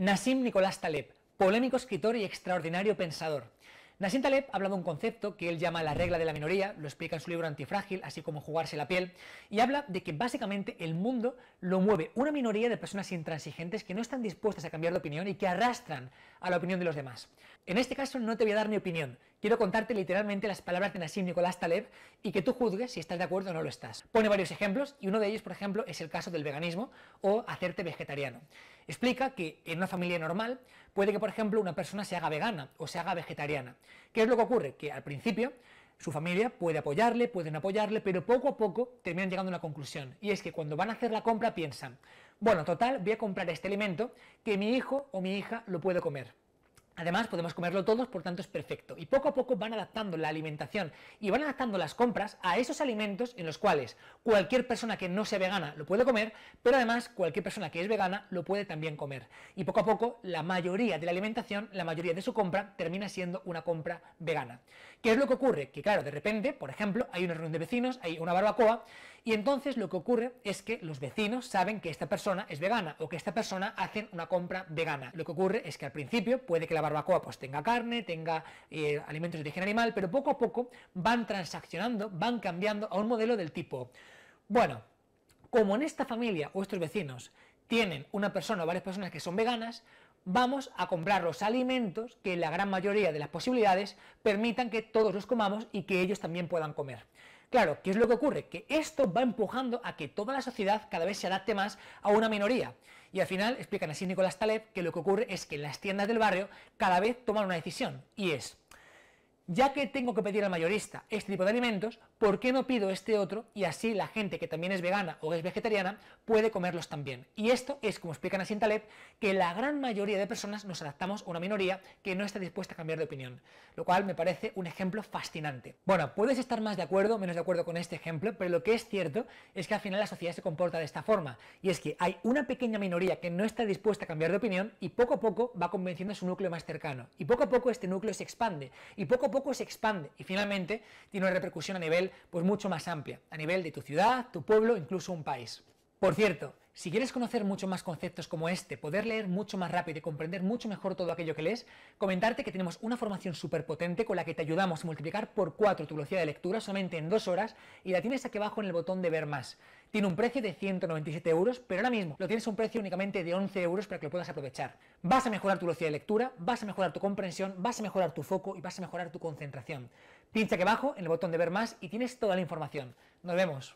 Nassim Nicolás Taleb, polémico escritor y extraordinario pensador. Nassim Taleb habla de un concepto que él llama la regla de la minoría, lo explica en su libro Antifrágil, así como Jugarse la piel, y habla de que básicamente el mundo lo mueve una minoría de personas intransigentes que no están dispuestas a cambiar de opinión y que arrastran a la opinión de los demás. En este caso no te voy a dar mi opinión, quiero contarte literalmente las palabras de Nassim Nicolás Taleb y que tú juzgues si estás de acuerdo o no lo estás. Pone varios ejemplos y uno de ellos, por ejemplo, es el caso del veganismo o hacerte vegetariano. Explica que en una familia normal puede que, por ejemplo, una persona se haga vegana o se haga vegetariana. ¿Qué es lo que ocurre? Que al principio su familia puede apoyarle, pueden apoyarle, pero poco a poco terminan llegando a una conclusión. Y es que cuando van a hacer la compra piensan, bueno, total, voy a comprar este alimento que mi hijo o mi hija lo puede comer. Además, podemos comerlo todos, por tanto es perfecto. Y poco a poco van adaptando la alimentación y van adaptando las compras a esos alimentos en los cuales cualquier persona que no sea vegana lo puede comer, pero además cualquier persona que es vegana lo puede también comer. Y poco a poco la mayoría de la alimentación, la mayoría de su compra, termina siendo una compra vegana. ¿Qué es lo que ocurre? Que claro, de repente, por ejemplo, hay una reunión de vecinos, hay una barbacoa y entonces lo que ocurre es que los vecinos saben que esta persona es vegana o que esta persona hace una compra vegana. Lo que ocurre es que al principio puede que la barbacoa pues tenga carne, tenga eh, alimentos de origen animal, pero poco a poco van transaccionando, van cambiando a un modelo del tipo, bueno, como en esta familia o estos vecinos tienen una persona o varias personas que son veganas, vamos a comprar los alimentos que la gran mayoría de las posibilidades permitan que todos los comamos y que ellos también puedan comer. Claro, ¿qué es lo que ocurre? Que esto va empujando a que toda la sociedad cada vez se adapte más a una minoría. Y al final, explican así Nicolás Taleb, que lo que ocurre es que las tiendas del barrio cada vez toman una decisión, y es, ya que tengo que pedir al mayorista este tipo de alimentos, ¿por qué no pido este otro? Y así la gente que también es vegana o es vegetariana puede comerlos también. Y esto es, como explican así en Taleb, que la gran mayoría de personas nos adaptamos a una minoría que no está dispuesta a cambiar de opinión, lo cual me parece un ejemplo fascinante. Bueno, puedes estar más de acuerdo o menos de acuerdo con este ejemplo, pero lo que es cierto es que al final la sociedad se comporta de esta forma, y es que hay una pequeña minoría que no está dispuesta a cambiar de opinión y poco a poco va convenciendo a su núcleo más cercano, y poco a poco este núcleo se expande, y poco poco se expande y finalmente tiene una repercusión a nivel pues mucho más amplia, a nivel de tu ciudad, tu pueblo, incluso un país. Por cierto, si quieres conocer mucho más conceptos como este, poder leer mucho más rápido y comprender mucho mejor todo aquello que lees, comentarte que tenemos una formación súper potente con la que te ayudamos a multiplicar por cuatro tu velocidad de lectura solamente en dos horas y la tienes aquí abajo en el botón de ver más. Tiene un precio de 197 euros, pero ahora mismo lo tienes a un precio únicamente de 11 euros para que lo puedas aprovechar. Vas a mejorar tu velocidad de lectura, vas a mejorar tu comprensión, vas a mejorar tu foco y vas a mejorar tu concentración. Pincha aquí abajo en el botón de ver más y tienes toda la información. Nos vemos.